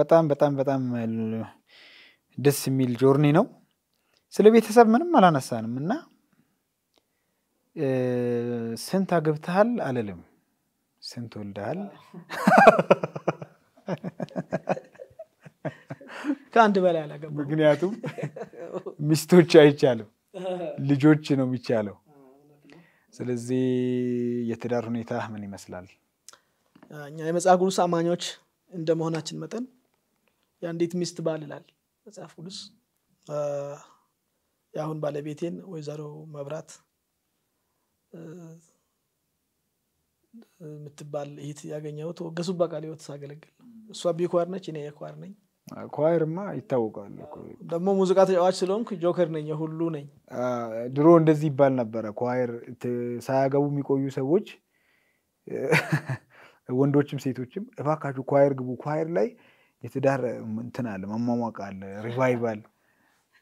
በጣም በጣም በጣም ደስ የሚል ጆርኒ ነው። ስለ ቤተሰብ ምንም አላነሳንም እና ስንት አግብተሃል አልልም፣ ስንት ወልደሃል። ከአንድ በላይ አላገባ። ምክንያቱም ሚስቶች አይቻልም፣ ልጆች ነው የሚቻለው። ስለዚህ የትዳር ሁኔታ ምን ይመስላል? እኛ የመጽሐፍ ቅዱስ አማኞች እንደመሆናችን መጠን የአንዲት ሚስት ባል ይላል መጽሐፍ ቅዱስ። የአሁን ባለቤቴን ወይዘሮ መብራት የምትባል ይት ያገኘሁት ገሱባ ቃለ ሕይወት ሳገለግል እሷ ቢኳር ነች፣ እኔ የኳር ነኝ። ኳርማ ይታወቃል። ደግሞ ሙዚቃ ተጫዋች ስለሆንኩ ጆከር ነኝ፣ የሁሉ ነኝ። ድሮ እንደዚህ ይባል ነበረ። ኳር ሳያገቡ የሚቆዩ ሰዎች ወንዶችም ሴቶችም እባካችሁ ኳየር ግቡ፣ ኳየር ላይ የትዳር እንትን አለ መሟሟቅ አለ ሪቫይቫል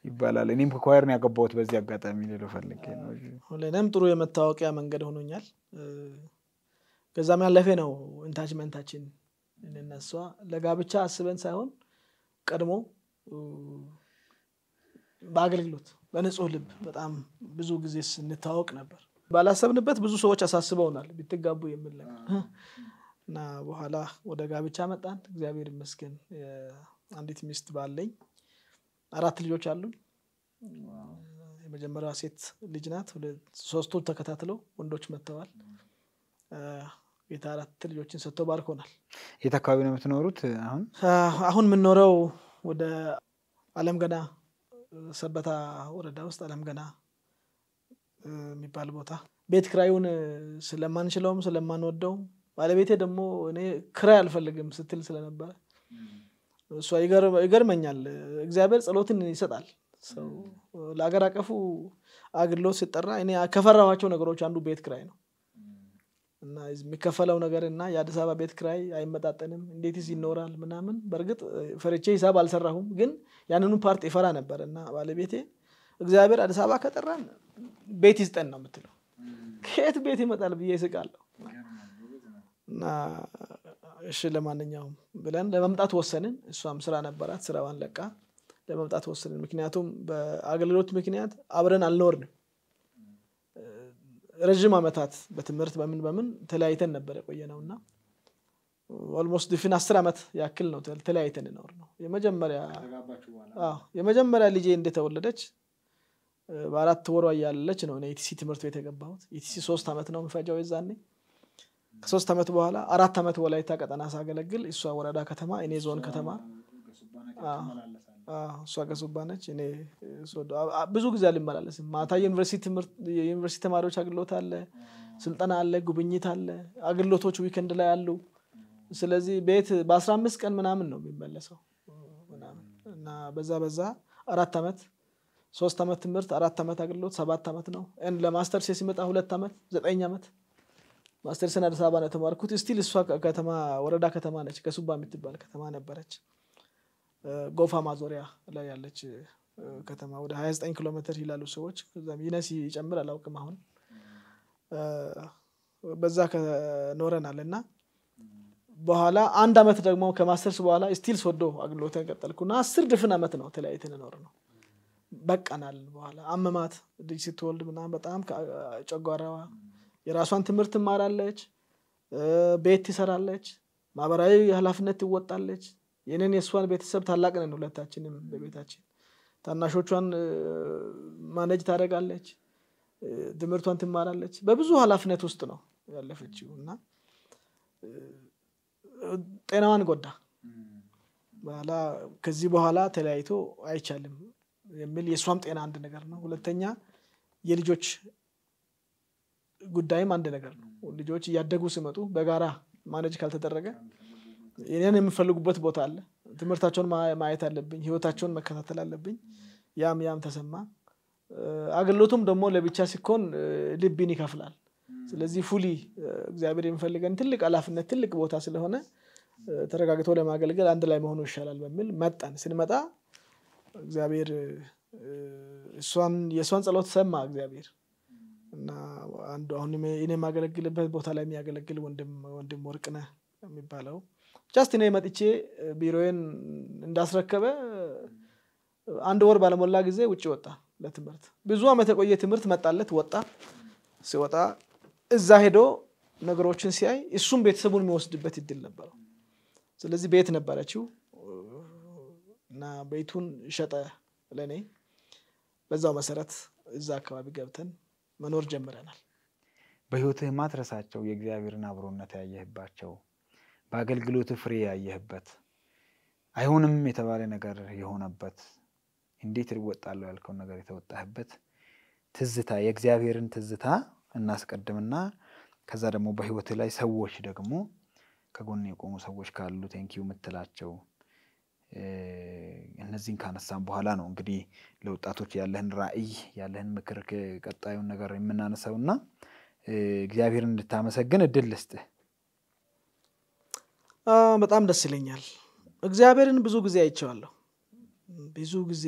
ይባላል። እኔም ከኳየር ነው ያገባሁት። በዚህ አጋጣሚ ልለው ፈልጌ ነው። ለእኔም ጥሩ የመታወቂያ መንገድ ሆኖኛል። ከዛም ያለፈ ነው ኢንታችመንታችን እንነሷ ለጋብቻ አስበን ሳይሆን ቀድሞ በአገልግሎት በንጹህ ልብ በጣም ብዙ ጊዜ ስንታወቅ ነበር። ባላሰብንበት ብዙ ሰዎች አሳስበውናል። ቢትጋቡ የምል እና በኋላ ወደ ጋብቻ መጣን። እግዚአብሔር ይመስገን አንዲት ሚስት ባለኝ አራት ልጆች አሉ። የመጀመሪያዋ ሴት ልጅ ናት። ሶስቱ ተከታትለው ወንዶች መጥተዋል። ቤት አራት ልጆችን ሰጥቶ ባርኮናል። የት አካባቢ ነው የምትኖሩት? አሁን አሁን የምንኖረው ወደ አለም ገና ሰበታ ወረዳ ውስጥ አለም ገና የሚባል ቦታ ቤት ክራዩን ስለማንችለውም ስለማንወደውም ባለቤቴ ደግሞ እኔ ክራይ አልፈልግም ስትል ስለነበረ እሷ ይገርመኛል። እግዚአብሔር ጸሎትን ይሰጣል። ሰው አቀፉ አግሎት ሲጠራ እኔ ከፈራኋቸው ነገሮች አንዱ ቤት ክራይ ነው እና የሚከፈለው ነገር እና የአዲስ አበባ ቤት ክራይ አይመጣጠንም፣ እንዴትስ ይኖራል ምናምን። በእርግጥ ፈርቼ ሂሳብ አልሰራሁም፣ ግን ያንኑ ፓርት ይፈራ ነበር እና ባለቤቴ እግዚአብሔር አዲስ አበባ ከጠራን ቤት ይስጠን ነው የምትለው። ከየት ቤት ይመጣል ብዬ ስቃለሁ። እና እሺ ለማንኛውም ብለን ለመምጣት ወሰንን። እሷም ስራ ነበራት፣ ስራዋን ለቃ ለመምጣት ወሰንን። ምክንያቱም በአገልግሎት ምክንያት አብረን አልኖርንም። ረዥም አመታት በትምህርት በምን በምን ተለያይተን ነበር የቆየ ነው እና ኦልሞስት ድፍን አስር ዓመት ያክል ነው ተለያይተን ኖር ነው። የመጀመሪያ ልጄ እንደተወለደች በአራት ወሯ እያለች ነው ኢቲሲ ትምህርት ቤት የገባሁት። ኢቲሲ ሶስት ዓመት ነው የሚፈጃው የዛኔ ከሶስት ዓመት በኋላ አራት ዓመት ወላይታ ቀጠና ሳገለግል እሷ ወረዳ ከተማ እኔ ዞን ከተማ እሷ ገሱባ ነች። እኔ ብዙ ጊዜ አልመላለስ ማታ ዩኒቨርሲቲ ተማሪዎች አግሎት አለ፣ ስልጠና አለ፣ ጉብኝት አለ። አግሎቶች ዊከንድ ላይ አሉ። ስለዚህ ቤት በአስራ አምስት ቀን ምናምን ነው የሚመለሰው እና በዛ በዛ አራት ዓመት ሶስት ዓመት ትምህርት፣ አራት ዓመት አግሎት፣ ሰባት ዓመት ነው። ለማስተርስ ሲመጣ ሁለት ዓመት ዘጠኝ ዓመት ማስተርሰን አዲስ አበባ ነው የተማርኩት። ስቲል እሷ ከተማ ወረዳ ከተማ ነች፣ ከሱባ የምትባል ከተማ ነበረች። ጎፋ ማዞሪያ ላይ ያለች ከተማ ወደ 29 ኪሎ ሜትር ይላሉ ሰዎች። ከዛም ይነስ ይጨምር አላውቅም። አሁን በዛ ኖረናል እና በኋላ አንድ አመት ደግሞ ከማስተርስ በኋላ ስቲል ሶዶ አግሎት አገልግሎትን እና አስር ድፍን አመት ነው ተለያይተን ኖር ነው በቃናል። በኋላ አመማት ልጅ ስትወልድ ምናም በጣም ጨጓራዋ የራሷን ትምህርት ትማራለች፣ ቤት ትሰራለች፣ ማህበራዊ ኃላፊነት ትወጣለች። ይህንን የእሷን ቤተሰብ ታላቅ ነን ሁለታችንም በቤታችን ታናሾቿን ማነጅ ታደርጋለች፣ ትምህርቷን ትማራለች። በብዙ ሀላፍነት ውስጥ ነው ያለፈችው እና ጤናዋን ጎዳ። በኋላ ከዚህ በኋላ ተለያይቶ አይቻልም የሚል የእሷም ጤና አንድ ነገር ነው። ሁለተኛ የልጆች ጉዳይም አንድ ነገር ነው። ልጆች እያደጉ ሲመጡ በጋራ ማነጅ ካልተደረገ እኔን የምፈልጉበት ቦታ አለ። ትምህርታቸውን ማየት አለብኝ። ህይወታቸውን መከታተል አለብኝ። ያም ያም ተሰማ አገልግሎቱም ደግሞ ለብቻ ሲኮን ልብን ይከፍላል። ስለዚህ ፉሊ እግዚአብሔር የሚፈልገን ትልቅ አላፍነት ትልቅ ቦታ ስለሆነ ተረጋግቶ ለማገልገል አንድ ላይ መሆኑ ይሻላል በሚል መጣን። ስንመጣ እግዚአብሔር የእሷን ጸሎት ሰማ እግዚአብሔር እና አንዱ አሁን እኔ የማገለግልበት ቦታ ላይ የሚያገለግል ወንድም ወርቅነ የሚባለው ጃስት እኔ መጥቼ ቢሮዬን እንዳስረከበ አንድ ወር ባለሞላ ጊዜ ውጭ ወጣ ለትምህርት። ብዙ ዓመት የቆየ ትምህርት መጣለት፣ ወጣ። ሲወጣ እዛ ሄዶ ነገሮችን ሲያይ እሱም ቤተሰቡን የሚወስድበት ይድል ነበረው። ስለዚህ ቤት ነበረችው እና ቤቱን ሸጠ ለእኔ። በዛው መሰረት እዛ አካባቢ ገብተን መኖር ጀምረናል። በህይወትህ ማትረሳቸው የእግዚአብሔርን አብሮነት ያየህባቸው በአገልግሎት ፍሬ ያየህበት አይሆንም የተባለ ነገር የሆነበት እንዴት እወጣለሁ ያልከውን ነገር የተወጣህበት ትዝታ የእግዚአብሔርን ትዝታ እናስቀድምና ከዛ ደግሞ በህይወት ላይ ሰዎች ደግሞ ከጎን የቆሙ ሰዎች ካሉ ቴንኪው የምትላቸው እነዚህን ካነሳን በኋላ ነው እንግዲህ ለወጣቶች ያለህን ራዕይ ያለህን ምክር ቀጣዩን ነገር የምናነሳው እና እግዚአብሔር እንድታመሰግን እድል ልስጥህ። በጣም ደስ ይለኛል። እግዚአብሔርን ብዙ ጊዜ አይቸዋለሁ ብዙ ጊዜ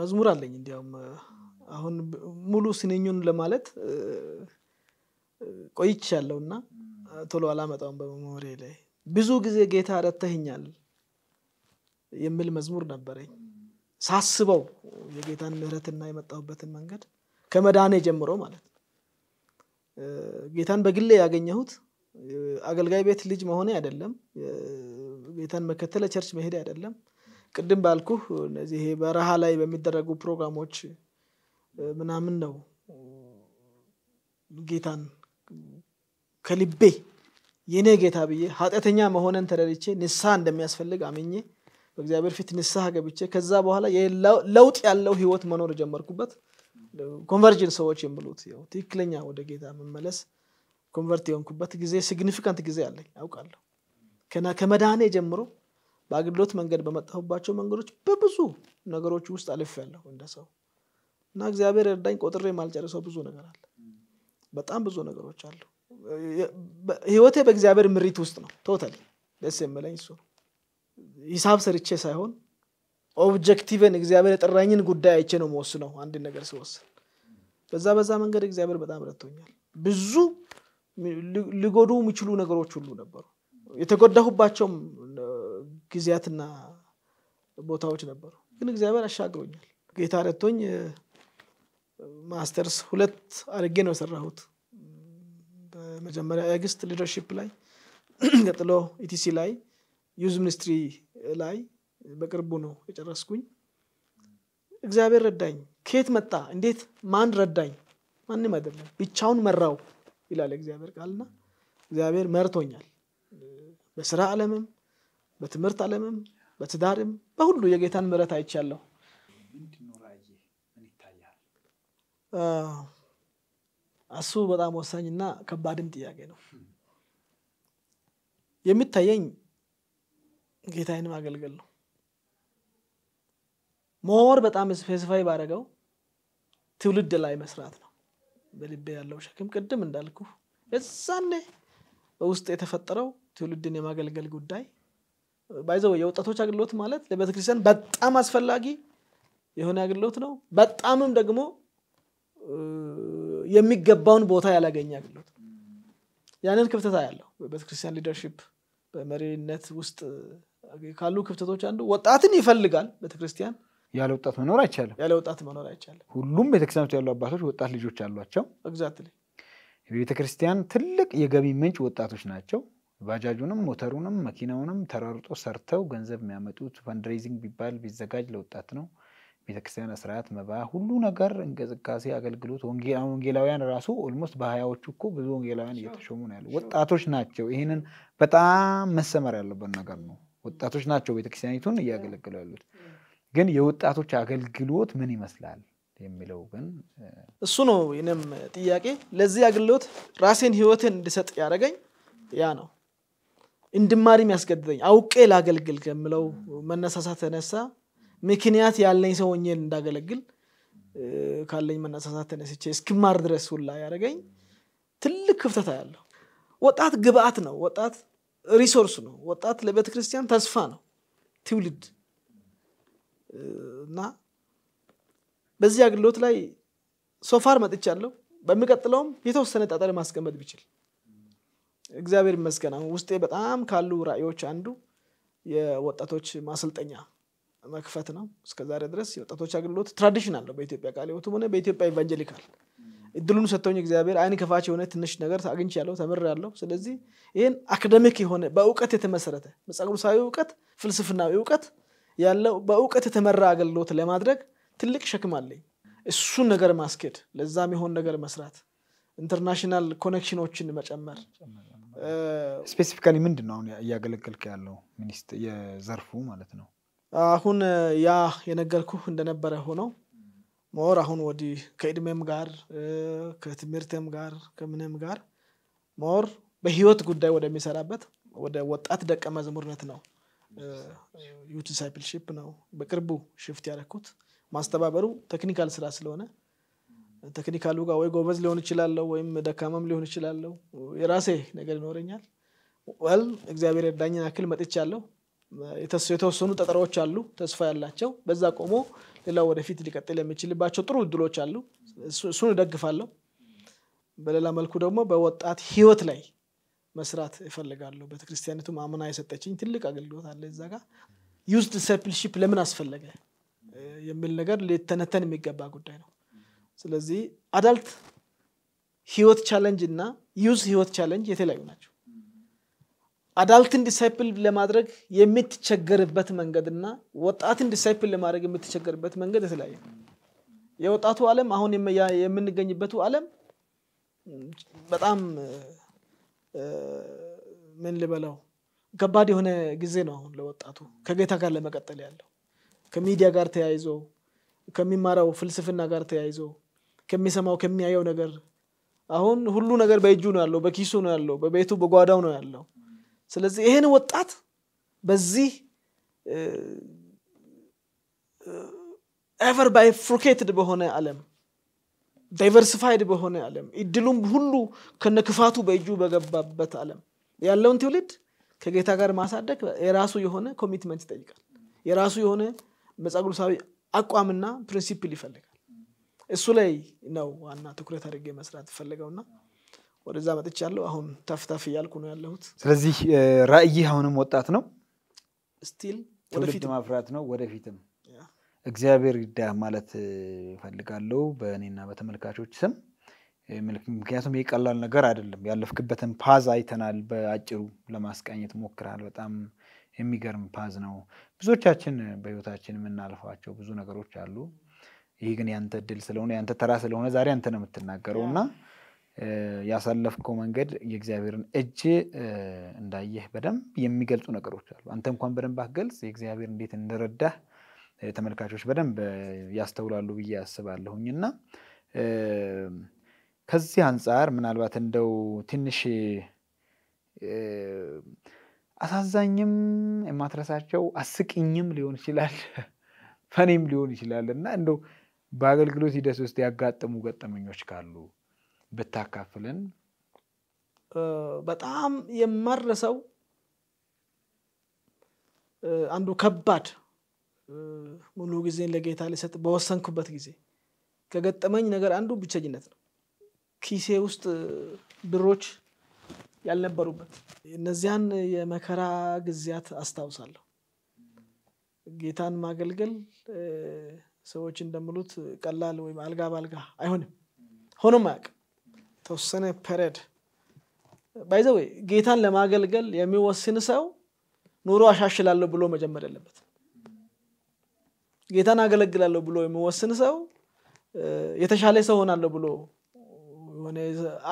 መዝሙር አለኝ። እንዲያውም አሁን ሙሉ ስንኙን ለማለት ቆይቻለሁ እና ቶሎ አላመጣውም በመሞሪ ላይ ብዙ ጊዜ ጌታ ረተህኛል የሚል መዝሙር ነበረኝ። ሳስበው የጌታን ምህረትና የመጣሁበትን መንገድ ከመዳኔ ጀምሮ ማለት ነው። ጌታን በግሌ ያገኘሁት አገልጋይ ቤት ልጅ መሆኔ አይደለም። ጌታን መከተለ ቸርች መሄድ አይደለም። ቅድም ባልኩህ እነዚህ በረሃ ላይ በሚደረጉ ፕሮግራሞች ምናምን ነው ጌታን ከልቤ የኔ ጌታ ብዬ ኃጢአተኛ መሆነን ተደርቼ ንስሐ እንደሚያስፈልግ አምኜ በእግዚአብሔር ፊት ንስሐ ገብቼ ከዛ በኋላ ለውጥ ያለው ህይወት መኖር ጀመርኩበት ኮንቨርጅን ሰዎች የሚሉት ትክክለኛ ወደ ጌታ መመለስ ኮንቨርት የሆንኩበት ጊዜ ሲግኒፊካንት ጊዜ አለኝ አውቃለሁ። ከመዳኔ ጀምሮ በአገልግሎት መንገድ በመጣሁባቸው መንገዶች በብዙ ነገሮች ውስጥ ያለሁ እንደ ሰው እና እግዚአብሔር እርዳኝ ቆጥሬ ማልጨርሰው ብዙ ነገር አለ። በጣም ብዙ ነገሮች አሉ። ህይወቴ በእግዚአብሔር ምሪት ውስጥ ነው ቶታሊ ደስ የምለኝ እሱ ሂሳብ ሰርቼ ሳይሆን ኦብጀክቲቭን እግዚአብሔር የጠራኝን ጉዳይ አይቼ ነው ነው አንድ ነገር ስወስን በዛ በዛ መንገድ እግዚአብሔር በጣም ረቶኛል ብዙ ሊጎዱ የሚችሉ ነገሮች ሁሉ ነበሩ የተጎዳሁባቸውም ጊዜያትና ቦታዎች ነበሩ ግን እግዚአብሔር አሻግሮኛል ጌታ ረቶኝ ማስተርስ ሁለት አድርጌ ነው የሰራሁት መጀመሪያ ኤግስት ሊደርሽፕ ላይ ቀጥሎ ኢቲሲ ላይ ዩዝ ሚኒስትሪ ላይ በቅርቡ ነው የጨረስኩኝ እግዚአብሔር ረዳኝ ከየት መጣ እንዴት ማን ረዳኝ ማንም አይደለም ብቻውን መራው ይላል እግዚአብሔር ቃልና እግዚአብሔር መርቶኛል በስራ አለምም በትምህርት አለምም በትዳርም በሁሉ የጌታን ምረት አይቻለሁ እሱ በጣም ወሳኝና ከባድም ጥያቄ ነው። የሚታየኝ ጌታዬን ማገልገል ነው። ሞር በጣም ስፔሲፋይ ባደረገው ትውልድ ላይ መስራት ነው። በልቤ ያለው ሸክም ቅድም እንዳልኩ የዛኔ በውስጥ የተፈጠረው ትውልድን የማገልገል ጉዳይ ባይዘው የወጣቶች አገልግሎት ማለት ለቤተክርስቲያን በጣም አስፈላጊ የሆነ አገልግሎት ነው። በጣምም ደግሞ የሚገባውን ቦታ ያላገኘ አገልግሎት ያንን ክፍተታ ያለው በቤተክርስቲያን ሊደርሽፕ በመሪነት ውስጥ ካሉ ክፍተቶች አንዱ ወጣትን ይፈልጋል ቤተክርስቲያን ያለ ወጣት መኖር አይቻልም። ያለ ወጣት መኖር አይቻልም። ሁሉም ቤተክርስቲያን ውስጥ ያሉ አባቶች ወጣት ልጆች አሏቸው። ግዛት ቤተክርስቲያን ትልቅ የገቢ ምንጭ ወጣቶች ናቸው። ባጃጁንም ሞተሩንም መኪናውንም ተራርጦ ሰርተው ገንዘብ የሚያመጡት ፈንድሬዚንግ ቢባል ቢዘጋጅ ለወጣት ነው። ቤተክርስቲያን ስርዓት፣ መባ፣ ሁሉ ነገር እንቅስቃሴ፣ አገልግሎት ወንጌላውያን ራሱ ኦልሞስት በሀያዎቹ እኮ ብዙ ወንጌላውያን እየተሾሙ ነው ያሉ ወጣቶች ናቸው። ይህንን በጣም መሰመር ያለበት ነገር ነው። ወጣቶች ናቸው ቤተክርስቲያኒቱን እያገለግሉ ያሉት። ግን የወጣቶች አገልግሎት ምን ይመስላል የሚለው ግን እሱ ነው። ይህንም ጥያቄ ለዚህ አገልግሎት ራሴን ህይወትን እንድሰጥ ያደረገኝ ያ ነው። እንድማሪም ያስገድደኝ አውቄ ላገልግል ከምለው መነሳሳት ተነሳ ምክንያት ያለኝ ሰው ሆኜ እንዳገለግል ካለኝ መነሳሳት ተነስቼ እስክማር ድረስ ሁላ ያደረገኝ ትልቅ ክፍተት ያለው ወጣት ግብአት ነው። ወጣት ሪሶርስ ነው። ወጣት ለቤተ ክርስቲያን ተስፋ ነው። ትውልድ እና በዚህ አገልግሎት ላይ ሶፋር መጥቻለሁ። በሚቀጥለውም የተወሰነ ጣጣ ማስቀመጥ ቢችል እግዚአብሔር ይመስገን። አሁን ውስጤ በጣም ካሉ ራእዮች አንዱ የወጣቶች ማሰልጠኛ መክፈት ነው። እስከዛሬ ድረስ የወጣቶች አገልግሎት ትራዲሽናል ነው። በኢትዮጵያ ቃል ሕይወትም ሆነ በኢትዮጵያ ኢቫንጀሊካል እድሉን ሰጥተውኝ እግዚአብሔር አይን ከፋች የሆነ ትንሽ ነገር ተምር ያለው ስለዚህ ይህን አካደሚክ የሆነ በእውቀት የተመሰረተ መጽሐፉሳዊ እውቀት፣ ፍልስፍናዊ እውቀት ያለው በእውቀት የተመራ አገልግሎት ለማድረግ ትልቅ ሸክም አለኝ። እሱን ነገር ማስኬድ፣ ለዛም የሆን ነገር መስራት፣ ኢንተርናሽናል ኮኔክሽኖችን መጨመር። ስፔሲፊካሊ ምንድን ነው አሁን እያገለገልክ ያለው የዘርፉ ማለት ነው? አሁን ያ የነገርኩ እንደነበረ ሆነው ሞር አሁን ወዲህ ከእድሜም ጋር ከትምህርትም ጋር ከምንም ጋር ሞር በህይወት ጉዳይ ወደሚሰራበት ወደ ወጣት ደቀ መዝሙርነት ነው ዩ ዲሳይፕልሺፕ ነው በቅርቡ ሽፍት ያደረኩት ማስተባበሩ ቴክኒካል ስራ ስለሆነ ቴክኒካሉ ጋር ወይ ጎበዝ ሊሆን ይችላለው ወይም ደካማም ሊሆን ይችላለው የራሴ ነገር ይኖረኛል ወል እግዚአብሔር ረዳኝን አክል አለው። የተወሰኑ ጠጠሮች አሉ ተስፋ ያላቸው በዛ ቆሞ ሌላ ወደፊት ሊቀጥል የሚችልባቸው ጥሩ እድሎች አሉ። እሱን እደግፋለሁ። በሌላ መልኩ ደግሞ በወጣት ህይወት ላይ መስራት እፈልጋለሁ። ቤተክርስቲያኒቱ አምና የሰጠችኝ ትልቅ አገልግሎት አለ እዛ ጋ ዩዝ ዲሰርፕልሺፕ ለምን አስፈለገ የሚል ነገር ሊተነተን የሚገባ ጉዳይ ነው። ስለዚህ አዳልት ህይወት ቻለንጅ እና ዩዝ ህይወት ቻለንጅ የተለያዩ ናቸው። አዳልትን ዲሳይፕል ለማድረግ የምትቸገርበት እና ወጣትን ዲሳይፕል ለማድረግ የምትቸገርበት መንገድ የተለያየ የወጣቱ አለም አሁን የምንገኝበቱ አለም በጣም ምን ልበለው ከባድ የሆነ ጊዜ ነው። አሁን ለወጣቱ ከጌታ ጋር ለመቀጠል ያለው ከሚዲያ ጋር ተያይዞ ከሚማራው ፍልስፍና ጋር ተያይዞ ከሚሰማው ከሚያየው ነገር አሁን ሁሉ ነገር በእጁ ነው ያለው፣ በኪሱ ነው ያለው፣ በቤቱ በጓዳው ነው ያለው። ስለዚህ ይህን ወጣት በዚህ ኤቨር ፍሩኬትድ በሆነ አለም ዳይቨርሲፋይድ በሆነ አለም እድሉም ሁሉ ከነ ክፋቱ በእጁ በገባበት አለም ያለውን ትውልድ ከጌታ ጋር ማሳደግ የራሱ የሆነ ኮሚትመንት ይጠይቃል። የራሱ የሆነ መጽሐፍ አቋምና ፕሪንሲፕል ይፈልጋል። እሱ ላይ ነው ዋና ትኩረት አድርጌ መስራት ፈለገውና ወደዛ መጥች ያለው አሁን ተፍተፍ እያልኩ ነው ያለሁት። ስለዚህ ራእይህ አሁንም ወጣት ነው፣ ስቲል ትውልድ ማፍራት ነው ወደፊትም እግዚአብሔር ዳ ማለት እፈልጋለሁ በእኔና በተመልካቾች ስም። ምክንያቱም ይህ ቀላል ነገር አይደለም። ያለፍክበትን ፓዝ አይተናል። በአጭሩ ለማስቃኘት ሞክራል። በጣም የሚገርም ፓዝ ነው። ብዙዎቻችን በህይወታችን የምናልፏቸው ብዙ ነገሮች አሉ። ይህ ግን ያንተ እድል ስለሆነ ያንተ ተራ ስለሆነ ዛሬ አንተ ነው የምትናገረው እና ያሳለፍከው መንገድ የእግዚአብሔርን እጅ እንዳየህ በደንብ የሚገልጹ ነገሮች አሉ። አንተ እንኳን በደንብ አትገልጽ፣ የእግዚአብሔር እንዴት እንደረዳህ ተመልካቾች በደንብ ያስተውላሉ ብዬ አስባለሁኝ እና ከዚህ አንጻር ምናልባት እንደው ትንሽ አሳዛኝም የማትረሳቸው አስቂኝም ሊሆን ይችላል ፈኔም ሊሆን ይችላል እና እንደው በአገልግሎት ሂደት ውስጥ ያጋጠሙ ገጠመኞች ካሉ ብታካፍልን። በጣም የማረሰው አንዱ ከባድ ሙሉ ጊዜን ለጌታ ሊሰጥ በወሰንኩበት ጊዜ ከገጠመኝ ነገር አንዱ ብቸኝነት ነው። ኪሴ ውስጥ ብሮች ያልነበሩበት እነዚያን የመከራ ጊዜያት አስታውሳለሁ። ጌታን ማገልገል ሰዎች እንደምሉት ቀላል ወይም አልጋ ባልጋ አይሆንም፣ ሆኖም አያውቅም። ተወሰነ ፐረድ ባይዘው ጌታን ለማገልገል የሚወስን ሰው ኑሮ አሻሽላለሁ ብሎ መጀመር ያለበት ጌታን አገለግላለሁ ብሎ የሚወስን ሰው የተሻለ ሰው ሆናለሁ ብሎ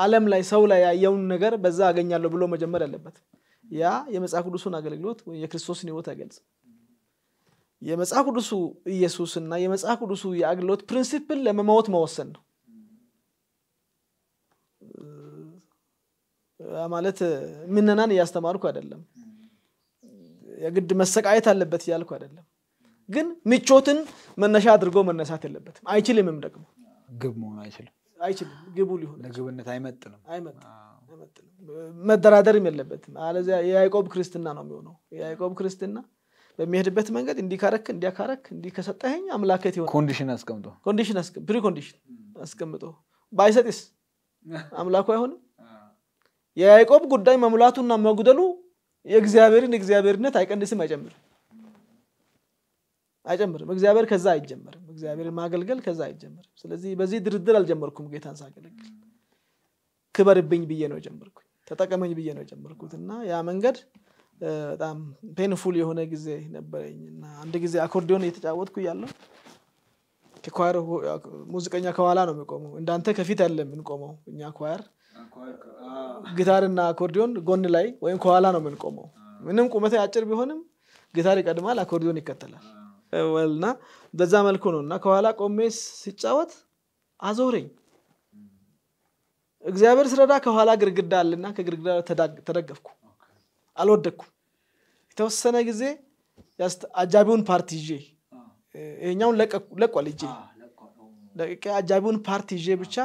አለም ላይ ሰው ላይ ያየውን ነገር በዛ አገኛለሁ ብሎ መጀመር ያለበት ያ የመጽሐፍ ቅዱሱን አገልግሎት የክርስቶስን ህይወት አይገልጽ የመጽሐፍ ቅዱሱ ኢየሱስና የመጽሐፍ ቅዱሱ የአገልግሎት ፕሪንሲፕል ለመሞት መወሰን ነው ማለት ምነናን እያስተማርኩ አይደለም። የግድ መሰቃየት አለበት እያልኩ አይደለም። ግን ምቾትን መነሻ አድርጎ መነሳት የለበትም። አይችልምም ደግሞ ግብ መሆን አይችልም። አይችልም ግቡ ሊሆን ለግብነት አይመጥንም አይመጥንም። መደራደርም የለበትም። አለዚያ የያዕቆብ ክርስትና ነው የሚሆነው። የያዕቆብ ክርስትና በሚሄድበት መንገድ እንዲካረክ እንዲያካረክ እንዲከሰጠኝ አምላከት ይሆናል። ኮንዲሽን አስቀምጦ ኮንዲሽን አስቀምጦ ፕሪ ኮንዲሽን አስቀምጦ ባይሰጥስ አምላኩ አይሆንም። የያዕቆብ ጉዳይ መሙላቱና መጉደሉ የእግዚአብሔርን እግዚአብሔርነት አይቀንስም፣ አይጨምርም አይጨምርም። እግዚአብሔር ከዛ አይጀመርም። እግዚአብሔር ማገልገል ከዛ አይጀመርም። ስለዚህ በዚህ ድርድር አልጀመርኩም። ጌታን ሳገለግል ክበርብኝ ብዬ ነው የጀመርኩት፣ ተጠቀመኝ ብዬ ነው ጀመርኩት እና ያ መንገድ በጣም ፔንፉል የሆነ ጊዜ ነበረኝ እና አንድ ጊዜ አኮርዲዮን እየተጫወትኩ እያለሁ ሙዚቀኛ ከኋላ ነው የሚቆመው፣ እንዳንተ ከፊት ያለ የምንቆመው እኛ ኳር ጊታርና አኮርዲዮን ጎን ላይ ወይም ከኋላ ነው የምንቆመው። ምንም ቁመት አጭር ቢሆንም ጊታር ይቀድማል፣ አኮርዲዮን ይከተላል። ወልና በዛ መልኩ ነው እና ከኋላ ቆሜ ሲጫወት አዞረኝ። እግዚአብሔር ስረዳ ከኋላ ግርግዳ አለና ከግርግዳ ተደገፍኩ፣ አልወደኩም። የተወሰነ ጊዜ አጃቢውን ፓርቲ ይዤ ይሄኛውን ለቋል ይዤ አጃቢውን ፓርቲ ይዤ ብቻ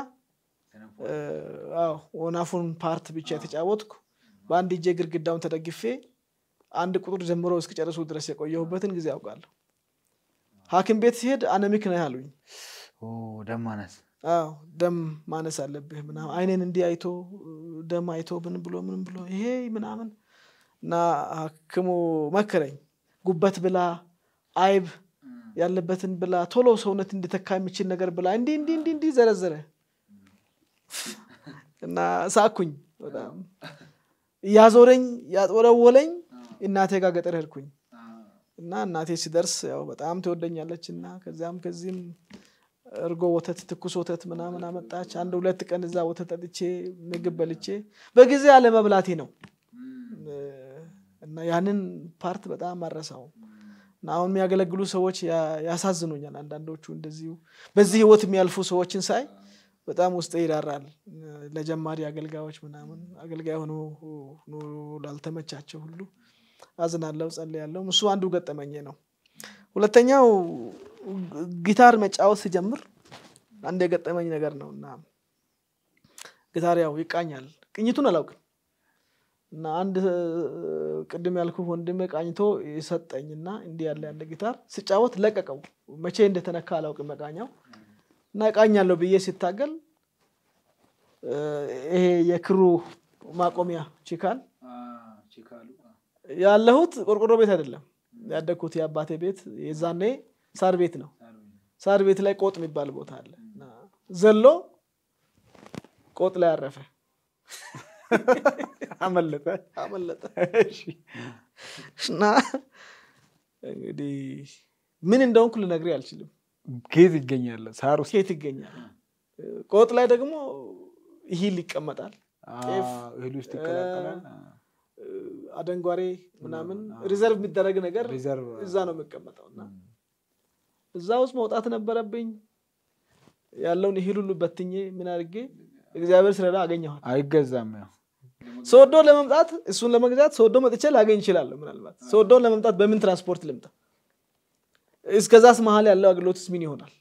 ወናፉን ፓርት ብቻ የተጫወትኩ በአንድ እጄ ግርግዳውን ተደግፌ አንድ ቁጥር ጀምሮ እስከጨረሱ ድረስ የቆየሁበትን ጊዜ አውቃለሁ። ሀኪም ቤት ሲሄድ አነሚክ ነው ያሉኝ ደም ማነስ ደም ማነስ አለብህ ምናምን አይኔን እንዲህ አይቶ ደም አይቶ ምን ብሎ ምን ብሎ ይሄ ምናምን እና ሐኪሙ መክረኝ ጉበት ብላ፣ አይብ ያለበትን ብላ፣ ቶሎ ሰውነት እንዲተካ የሚችል ነገር ብላ፣ እንዲህ እንዲ እንዲ ዘረዘረ። እና ሳኩኝ በጣም እያዞረኝ ያጥወረወለኝ እናቴ ጋር ገጠር ሄድኩኝ እና እናቴ ሲደርስ ያው በጣም ትወደኛለች እና ከዚያም ከዚህም እርጎ ወተት፣ ትኩስ ወተት ምናምን አመጣች። አንድ ሁለት ቀን እዛ ወተት ጠጥቼ ምግብ በልቼ በጊዜ አለመብላቴ ነው እና ያንን ፓርት በጣም አረሳው እና አሁን የሚያገለግሉ ሰዎች ያሳዝኑኛል። አንዳንዶቹ እንደዚሁ በዚህ ህይወት የሚያልፉ ሰዎችን ሳይ በጣም ውስጥ ይራራል። ለጀማሪ አገልጋዮች ምናምን አገልጋይ ሆኖ ኖሮ ላልተመቻቸው ሁሉ ጸል ያለው እሱ አንዱ ገጠመኝ ነው። ሁለተኛው ጊታር መጫወት ሲጀምር አንድ የገጠመኝ ነገር ነው እና ጊታር ያው ይቃኛል። ቅኝቱን አላውቅም እና አንድ ቅድም ያልኩ ወንድም ቃኝቶ እና እንዲህ ያለ ያለ ጊታር ስጫወት ለቀቀው። መቼ እንደተነካ አላውቅ መቃኛው ነቃኛለሁ ብዬ ሲታገል ይሄ የክሩ ማቆሚያ ቺካል ያለሁት ቆርቆሮ ቤት አይደለም ያደግኩት የአባቴ ቤት የዛኔ ሳር ቤት ነው። ሳር ቤት ላይ ቆጥ የሚባል ቦታ አለ። ዘሎ ቆጥ ላይ አረፈ። አመለጠ አመለጠ። እንግዲህ ምን እንደሆንኩ ልነግሬ አልችልም። ጌጥ ይገኛል፣ ሳር ውስጥ ጌጥ ይገኛል። ቆጥ ላይ ደግሞ እህል ይቀመጣል፣ ጤፍ ውስጥ አደንጓሬ ምናምን ሪዘርቭ የሚደረግ ነገር እዛ ነው የሚቀመጠው እና እዛ ውስጥ መውጣት ነበረብኝ። ያለውን ይህል ሁሉ በትኜ ምን አድርጌ እግዚአብሔር ስረዳ አገኘኋል። አይገዛም። ሰወዶ ለመምጣት እሱን ለመግዛት ሰወዶ መጥቼ ላገኝ ይችላለሁ። ምናልባት ሰወዶን ለመምጣት በምን ትራንስፖርት ልምጣ? እስከዛስ መሀል ያለው አገልግሎትስ ምን ይሆናል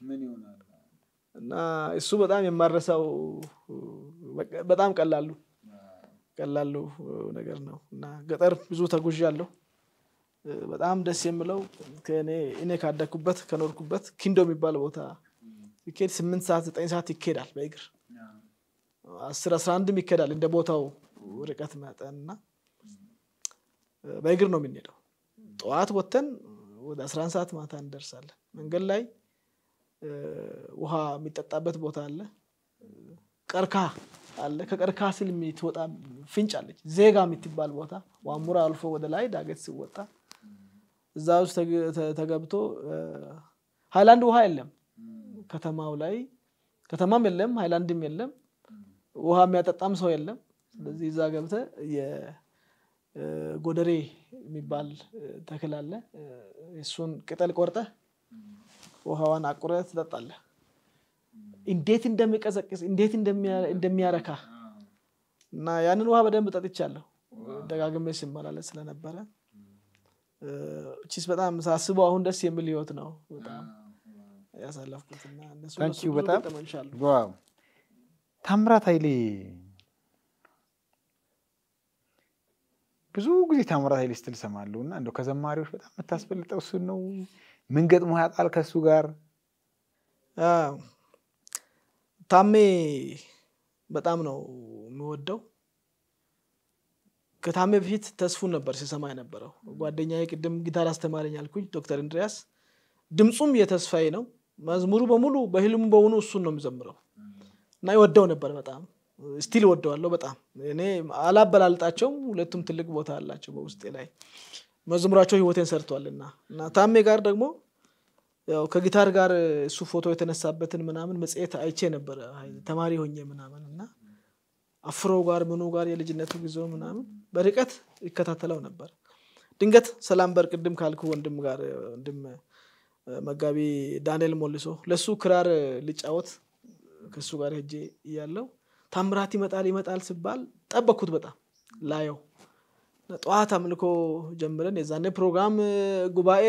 እና እሱ በጣም የማረሰው በጣም ቀላሉ ቀላሉ ነገር ነው እና ገጠር ብዙ ተጉዥ ያለው በጣም ደስ የምለው እኔ ካደግኩበት ከኖርኩበት ኪንዶ የሚባል ቦታ ይኬድ ስምንት ሰዓት ዘጠኝ ሰዓት ይኬዳል በእግር አስር አስራ አንድም ይኬዳል እንደ ቦታው ርቀት መጠን እና በእግር ነው የምንሄደው ጠዋት ወተን ወደ 11 ሰዓት ማታ እንደርሳለን። መንገድ ላይ ውሃ የሚጠጣበት ቦታ አለ፣ ቀርካሃ አለ። ከቀርካ ስል የምትወጣ ፍንጭ አለች፣ ዜጋ የምትባል ቦታ ዋሙራ አልፎ ወደ ላይ ዳገት ሲወጣ እዛ ውስጥ ተገብቶ ሃይላንድ ውሃ የለም ከተማው ላይ ከተማም የለም፣ ሃይላንድም የለም፣ ውሃ የሚያጠጣም ሰው የለም። ስለዚህ እዛ ገብተ የጎደሬ የሚባል ተክል አለ። እሱን ቅጠል ቆርጠ ውሃዋን አቁረ ትጠጣለ። እንዴት እንደሚቀዘቅዝ እንዴት እንደሚያረካ እና ያንን ውሃ በደንብ ጠጥቻለሁ። ደጋግሜ ሲመላለስ ስለነበረ ቺስ በጣም ሳስበው አሁን ደስ የሚል ህይወት ነው በጣም ያሳለፍኩትና እነሱ በጣም ታምራት ኃይሌ ብዙ ጊዜ ታምራት ኃይሌ ስትል እሰማለሁ እና እንደው ከዘማሪዎች በጣም የምታስፈልጠው እሱን ነው። ምን ገጥሞ ያጣል ከእሱ ጋር? ታሜ በጣም ነው የሚወደው። ከታሜ በፊት ተስፉን ነበር ሲሰማ የነበረው። ጓደኛዬ ቅድም ጊታር አስተማረኝ አልኩኝ ዶክተር እንድሪያስ። ድምፁም የተስፋዬ ነው። መዝሙሩ በሙሉ በህልሙ በውኑ እሱን ነው የሚዘምረው እና ይወደው ነበር በጣም ስቲል ወደዋለሁ በጣም እኔ አላበላልጣቸውም። ሁለቱም ትልቅ ቦታ አላቸው በውስጤ ላይ መዝሙራቸው ህይወቴን ሰርቷልና እና ታሜ ጋር ደግሞ ያው ከጊታር ጋር እሱ ፎቶ የተነሳበትን ምናምን መጽሄት አይቼ ነበረ ተማሪ ሆኜ ምናምን እና አፍሮ ጋር ምኑ ጋር የልጅነቱ ጊዜው ምናምን በርቀት ይከታተለው ነበር። ድንገት ሰላም በር ቅድም ካልኩ ወንድም ጋር ወንድም መጋቢ ዳንኤል ሞልሶ ለሱ ክራር ልጫወት ከሱ ጋር ሄጄ እያለው ታምራት ይመጣል ይመጣል ሲባል ጠበኩት በጣም ላየው ጠዋት አምልኮ ጀምረን የዛኔ ፕሮግራም ጉባኤ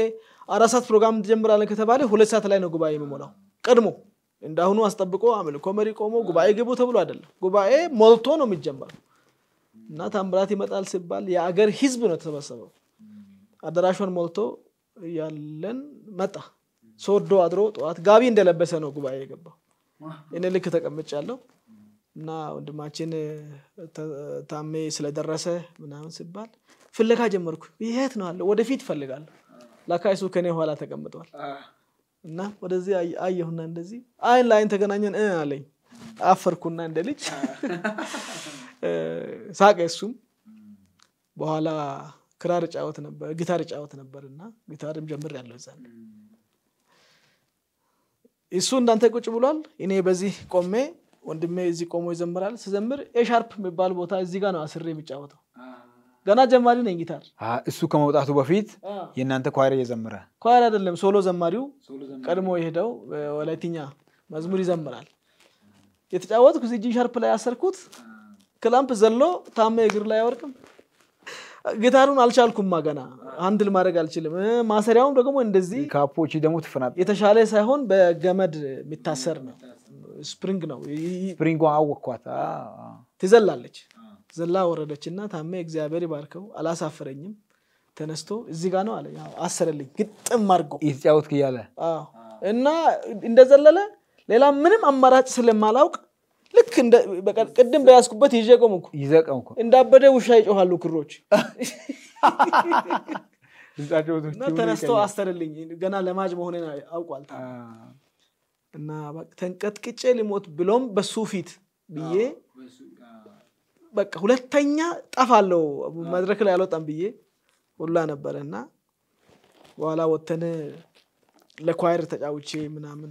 አራት ሰዓት ፕሮግራም ትጀምራለን ከተባለ ሁለት ሰዓት ላይ ነው ጉባኤ የሚሞላው ቀድሞ እንዳሁኑ አስጠብቆ አምልኮ መሪ ቆሞ ጉባኤ ግቡ ተብሎ አይደለም ጉባኤ ሞልቶ ነው የሚጀመረው እና ታምራት ይመጣል ሲባል የአገር ህዝብ ነው የተሰበሰበው አዳራሿን ሞልቶ ያለን መጣ ሶዶ አድሮ ጠዋት ጋቢ እንደለበሰ ነው ጉባኤ የገባው እኔ ልክ ተቀምጭ ያለው እና ወንድማችን ታሜ ስለደረሰ ምናምን ሲባል ፍለጋ ጀመርኩ። የት ነው አለ። ወደፊት ፈልጋለሁ ላካ እሱ ከኔ ኋላ ተቀምጧል። እና ወደዚህ አየሁና እንደዚህ አይን ለአይን ተገናኘን አለኝ። አፈርኩና እንደ ልጅ ሳቀ። እሱም በኋላ ክራር ጫወት ነበር፣ ጊታር ጫወት ነበር እና ጊታርም ጀምር ያለው እዛ እሱ እንዳንተ ቁጭ ብሏል። እኔ በዚህ ቆሜ ወንድሜ እዚህ ቆሞ ይዘምራል። ስዘምር ኤሻርፕ የሚባል ቦታ እዚህ ጋር ነው አስሬ የሚጫወተው። ገና ጀማሪ ነኝ ጊታር። እሱ ከመውጣቱ በፊት የእናንተ ኳይር እየዘምረ ኳይር አይደለም ሶሎ ዘማሪው ቀድሞ የሄደው ወላይትኛ መዝሙር ይዘምራል። የተጫወትኩ እዚህ ጂ ሻርፕ ላይ ያሰርኩት ክላምፕ ዘሎ ታመ እግር ላይ አወርቅም ጊታሩን አልቻልኩማ ገና አንድል ማድረግ አልችልም። ማሰሪያውም ደግሞ እንደዚህ ካፖች ደግሞ ትፈናል የተሻለ ሳይሆን በገመድ የሚታሰር ነው። ስፕሪንግ ነው። ስፕሪንጓ አወቅኳት። ትዘላለች። ዘላ ወረደች እና ታሜ እግዚአብሔር ይባርከው አላሳፈረኝም። ተነስቶ እዚህ ጋ ነው አለ። አሰረልኝ ግጥም አርጎ ይጫወት እያለ እና እንደዘለለ ሌላ ምንም አማራጭ ስለማላውቅ ልክ ቅድም በያዝኩበት ይዤ ቆምኩ። እንዳበደ ውሻ ይጮኋሉ ክሮች ተነስቶ አሰርልኝ። ገና ለማጅ መሆኔን አውቋል። እና ተንቀጥቅጬ ልሞት ብሎም በሱ ፊት ብዬ በቃ ሁለተኛ ጠፋለው መድረክ ላይ አልወጣም ብዬ ሁላ ነበረ እና በኋላ ወተን ለኳይር ተጫውቼ ምናምን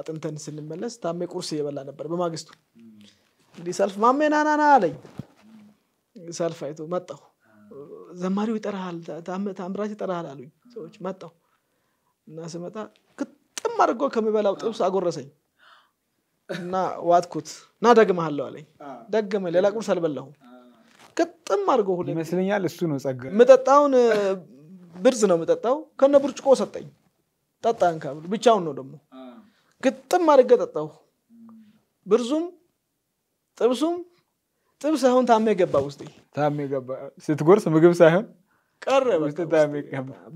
አጥንተን ስንመለስ ታሜ ቁርስ እየበላ ነበር በማግስቱ እንዲህ ሰልፍ ማሜ ናናና አለኝ ሰልፍ አይቶ መጣሁ ዘማሪው ይጠራል ታምራት ይጠራል አሉኝ ሰዎች መጣሁ እና ስመጣ አድርጎ ከሚበላው ጥብስ አጎረሰኝ እና ዋትኩት እና ደግመሃለሁ አለኝ። ደግመ ሌላ ቁርስ አልበላሁም። ቅጥም አድርጎ ሁሌ ይመስለኛል እሱ ነው ጸጋ። ምጠጣውን ብርዝ ነው ምጠጣው። ከነ ብርጭቆ ሰጠኝ። ጠጣን እንካ ብቻውን ነው ደግሞ ግጥም አድርገ ጠጣሁ። ብርዙም ጥብሱም ጥብስ አሁን ታሜ ገባ ውስጥ ታሜ ገባ። ስትጎርስ ምግብ ሳይሆን ቀረ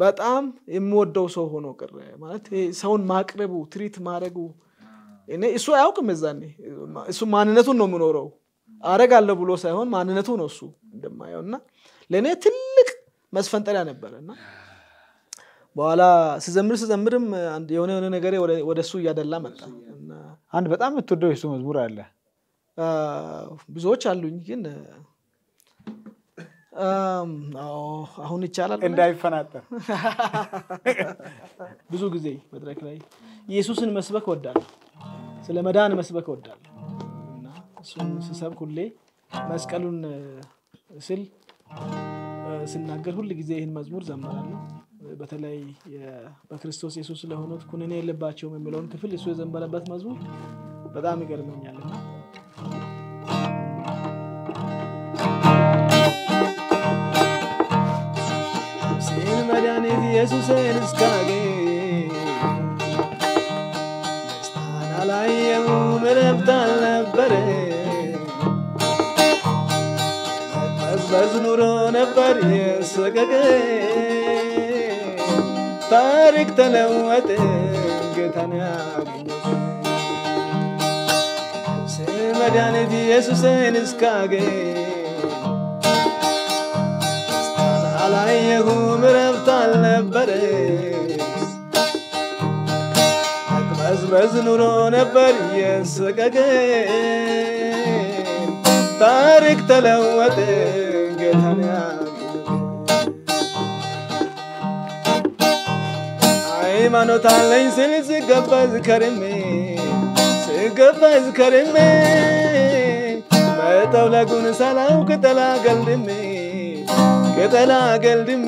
በጣም የምወደው ሰው ሆኖ ቀረ ማለት ሰውን ማቅረቡ ትሪት ማድረጉ እኔ እሱ አያውቅም እዛኔ እሱ ማንነቱን ነው የምኖረው አረግ አለ ብሎ ሳይሆን ማንነቱ ነው እሱ እንደማየው እና ለእኔ ትልቅ መስፈንጠሪያ ነበረ እና በኋላ ስዘምር ስዘምርም የሆነ የሆነ ነገር ወደ እሱ እያደላ መጣ አንድ በጣም የምትወደው የሱ መዝሙር አለ ብዙዎች አሉኝ ግን Um, አሁን ይቻላል እንዳይፈናጠር ብዙ ጊዜ መድረክ ላይ ኢየሱስን መስበክ ወዳለ ስለ መዳን መስበክ ወዳለ እና እሱን ስሰብክ ሁሌ መስቀሉን ስል ስናገር ሁል ጊዜ ይህን መዝሙር ዘመራለሁ በተለይ በክርስቶስ ኢየሱስ ስለሆኑት ኩንኔ የለባቸውም የሚለውን ክፍል እሱ የዘንበለበት መዝሙር በጣም ይገርመኛልና ኢየሱስን እስካገኝ ደስታን አላየሁም፣ እረፍት አልነበረ ኑሮ ነበር የሰቀቀኝ ታሪክ ተለወጠ ጌታን መድኃኒት ኢየሱስን እስካገኝ አላየሁም ረብት አልነበረ አቅመዝመዝ ኑሮ ነበር የሰቀቀን ታሪክ ተለወጠ ጌታን ሃይማኖት አለኝ ስል መጠውለጉን ሳላውቅ ጠላ ገልድሜ የቀላቀል ድሜ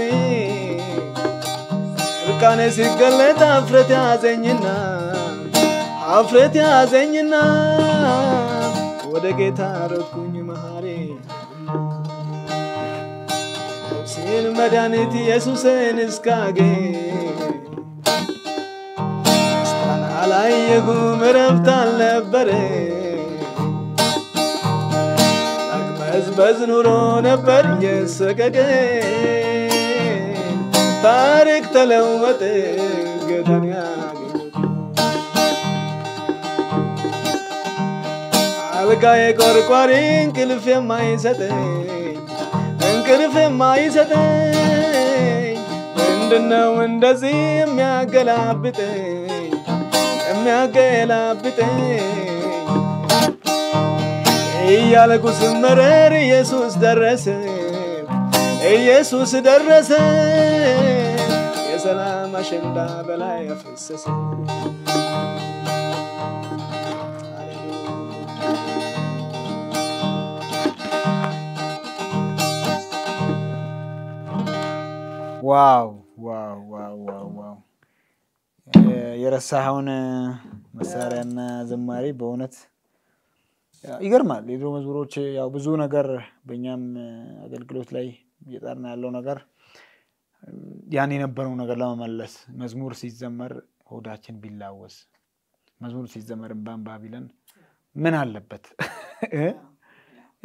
እርቃኔ ሲገለጥ አፍረት ያዘኝና አፍረት ያዘኝና ወደ ጌታ ሮጥኩኝ መሐሪ ሲል መድኃኒት ኢየሱስን እስካገኝ ምስጋና ላይ የጉም ረብት አልነበረኝ በዝኑሮ ነበር የሰቀቀን ታሪክ ተለወጠ ገዳን አልጋዬ ቆርቋሪ እንቅልፍ የማይሰጠኝ እንቅልፍ የማይሰጠኝ ምንድነው እንደዚህ የሚያገላብጠኝ የሚያገላብጠኝ እያለቁ ስመረር ኢየሱስ ደረሰ ኢየሱስ ደረሰ የሰላም አሸንዳ በላይ አፈሰሰ። ዋው ዋው ዋው ዋው ዋው! የረሳኸውን መሳሪያና ዘማሪ በእውነት ይገርማል። የድሮ መዝሙሮች ያው ብዙ ነገር በእኛም አገልግሎት ላይ እየጠርና ያለው ነገር ያን የነበረው ነገር ለመመለስ መዝሙር ሲዘመር ሆዳችን ቢላወስ መዝሙር ሲዘመር እንባንባ ቢለን ምን አለበት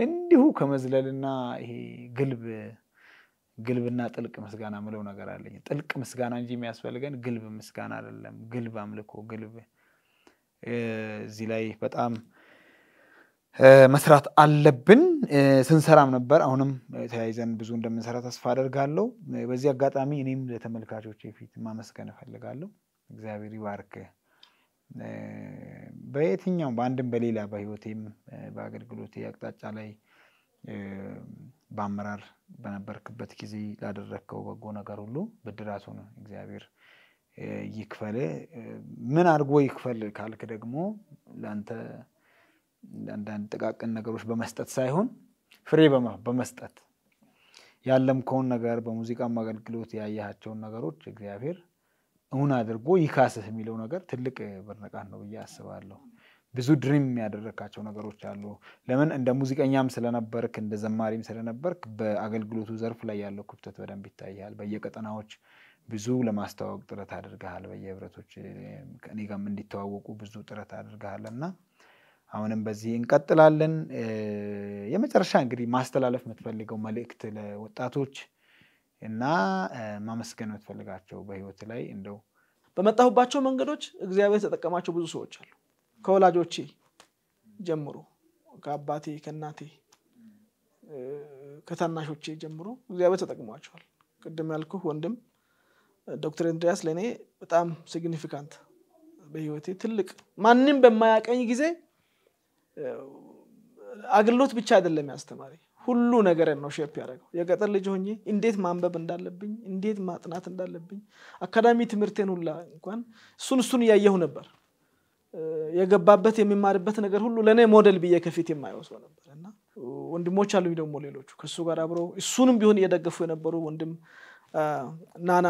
እንዲሁ ከመዝለልና ይሄ ግልብ ግልብና ጥልቅ ምስጋና ምለው ነገር አለኝ። ጥልቅ ምስጋና እንጂ የሚያስፈልገን ግልብ ምስጋና አይደለም። ግልብ አምልኮ፣ ግልብ እዚህ ላይ በጣም መስራት አለብን። ስንሰራም ነበር። አሁንም ተያይዘን ብዙ እንደምንሰራ ተስፋ አደርጋለሁ። በዚህ አጋጣሚ እኔም ለተመልካቾች ፊት ማመስገን እፈልጋለሁ። እግዚአብሔር ይባርክ። በየትኛውም በአንድም በሌላ በህይወቴም በአገልግሎት አቅጣጫ ላይ በአመራር በነበርክበት ጊዜ ላደረግከው በጎ ነገር ሁሉ ብድራት ሆነ እግዚአብሔር ይክፈል። ምን አድርጎ ይክፈል ካልክ ደግሞ ለአንተ አንዳንድ ጥቃቅን ነገሮች በመስጠት ሳይሆን ፍሬ በመስጠት ያለምከውን ነገር በሙዚቃም አገልግሎት ያየሃቸውን ነገሮች እግዚአብሔር እውን አድርጎ ይካስህ የሚለው ነገር ትልቅ በርነቃት ነው ብዬ አስባለሁ። ብዙ ድሪም የሚያደረካቸው ነገሮች አሉ። ለምን እንደ ሙዚቀኛም ስለነበርክ እንደ ዘማሪም ስለነበርክ በአገልግሎቱ ዘርፍ ላይ ያለው ክፍተት በደንብ ይታያል። በየቀጠናዎች ብዙ ለማስተዋወቅ ጥረት አድርገሃል። በየህብረቶች ከእኔ ጋርም እንዲተዋወቁ ብዙ ጥረት አድርገሃል እና አሁንም በዚህ እንቀጥላለን። የመጨረሻ እንግዲህ ማስተላለፍ የምትፈልገው መልእክት ለወጣቶች እና ማመስገን የምትፈልጋቸው በህይወት ላይ እንደው በመጣሁባቸው መንገዶች እግዚአብሔር የተጠቀማቸው ብዙ ሰዎች አሉ። ከወላጆቼ ጀምሮ ከአባቴ ከእናቴ ከታናሾቼ ጀምሮ እግዚአብሔር ተጠቅሟቸዋል። ቅድም ያልኩህ ወንድም ዶክተር እንድሪያስ ለእኔ በጣም ሲግኒፊካንት በህይወቴ ትልቅ ማንም በማያቀኝ ጊዜ አግሎት ብቻ አይደለም ያስተማሪ ሁሉ ነገርን ነው ሼፕ ያደረገው። የገጠር ልጅ ሆኜ እንዴት ማንበብ እንዳለብኝ፣ እንዴት ማጥናት እንዳለብኝ አካዳሚ ትምህርቴን ሁላ እንኳን እሱን እሱን እያየሁ ነበር። የገባበት የሚማርበት ነገር ሁሉ ለእኔ ሞዴል ብዬ ከፊት የማየው ሰው ነበር እና ወንድሞች አሉኝ ደግሞ ሌሎቹ ከእሱ ጋር አብሮ እሱንም ቢሆን እየደገፉ የነበሩ ወንድም ናና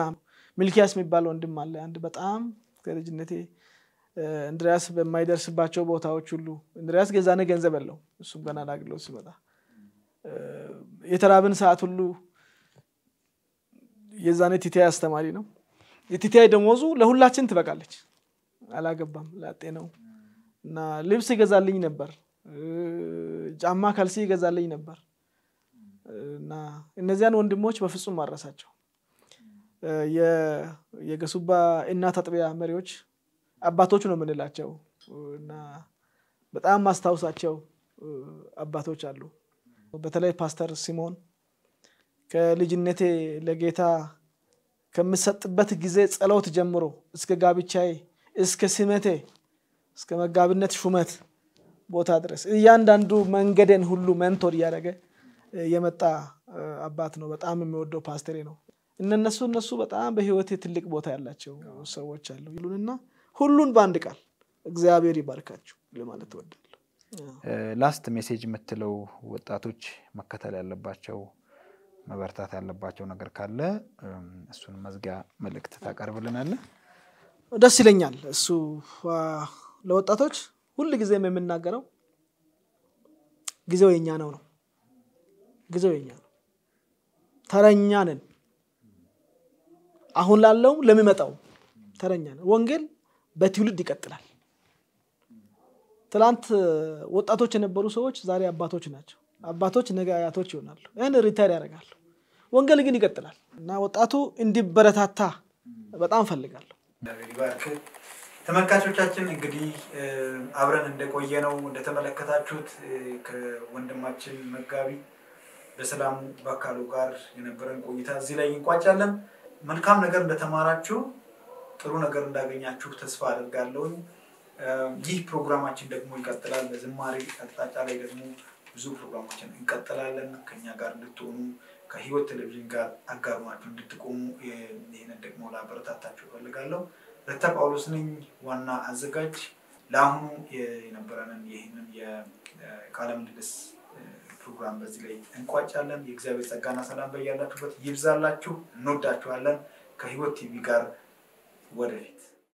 ሚልኪያስ የሚባል ወንድም አለ። አንድ በጣም ከልጅነቴ እንድሪያስ በማይደርስባቸው ቦታዎች ሁሉ እንድሪያስ ገዛነ ገንዘብ ያለው እሱም ገና ላግለው ሲመጣ የተራብን ሰዓት ሁሉ የዛነ ቲቲያ አስተማሪ ነው። የቲቲያ ደሞዙ ለሁላችን ትበቃለች። አላገባም ላጤ ነው እና ልብስ ይገዛልኝ ነበር፣ ጫማ ካልሲ ይገዛልኝ ነበር እና እነዚያን ወንድሞች በፍጹም ማረሳቸው የገሱባ እናት አጥቢያ መሪዎች አባቶች ነው የምንላቸው እና በጣም ማስታውሳቸው አባቶች አሉ። በተለይ ፓስተር ሲሞን ከልጅነቴ ለጌታ ከምሰጥበት ጊዜ ጸሎት ጀምሮ እስከ ጋብቻዬ እስከ ስመቴ እስከ መጋብነት ሹመት ቦታ ድረስ እያንዳንዱ መንገዴን ሁሉ መንቶር እያደረገ የመጣ አባት ነው። በጣም የሚወደው ፓስተሬ ነው። እነነሱ እነሱ በጣም በህይወቴ ትልቅ ቦታ ያላቸው ሰዎች አሉ ይሉንና ሁሉን በአንድ ቃል እግዚአብሔር ይባርካችሁ ለማለት ወዳለሁ። ላስት ሜሴጅ የምትለው ወጣቶች መከተል ያለባቸው መበርታት ያለባቸው ነገር ካለ እሱን መዝጊያ መልእክት ታቀርብልናለ? ደስ ይለኛል። እሱ ለወጣቶች ሁል ጊዜም የምናገረው ጊዜው የኛ ነው ነው። ጊዜው የኛ ነው። ተረኛ ነን። አሁን ላለውም ለሚመጣው ተረኛ ነን። ወንጌል በትውልድ ይቀጥላል። ትላንት ወጣቶች የነበሩ ሰዎች ዛሬ አባቶች ናቸው። አባቶች ነገ አያቶች ይሆናሉ። ይህን ሪታየር ያደርጋሉ። ወንገል ግን ይቀጥላል እና ወጣቱ እንዲበረታታ በጣም ፈልጋለሁ ተመልካቾቻችን እንግዲህ አብረን እንደቆየ ነው እንደተመለከታችሁት ከወንድማችን መጋቢ በሰላም በአካሉ ጋር የነበረን ቆይታ እዚህ ላይ እንቋጫለን። መልካም ነገር እንደተማራችሁ ጥሩ ነገር እንዳገኛችሁ ተስፋ አድርጋለሁ ይህ ፕሮግራማችን ደግሞ ይቀጥላል። በዝማሬ አቅጣጫ ላይ ደግሞ ብዙ ፕሮግራሞችን እንቀጥላለን። ከኛ ጋር እንድትሆኑ ከህይወት ቴሌቪዥን ጋር አጋርማችሁ እንድትቆሙ ይህንን ደግሞ ላበረታታችሁ እፈልጋለሁ። ረተ ጳውሎስ ነኝ ዋና አዘጋጅ። ለአሁኑ የነበረንን ይህንን የቃለ ምልልስ ፕሮግራም በዚህ ላይ እንቋጫለን። የእግዚአብሔር ጸጋና ሰላም በያላችሁበት ይብዛላችሁ። እንወዳችኋለን። ከህይወት ቲቪ ጋር what is it?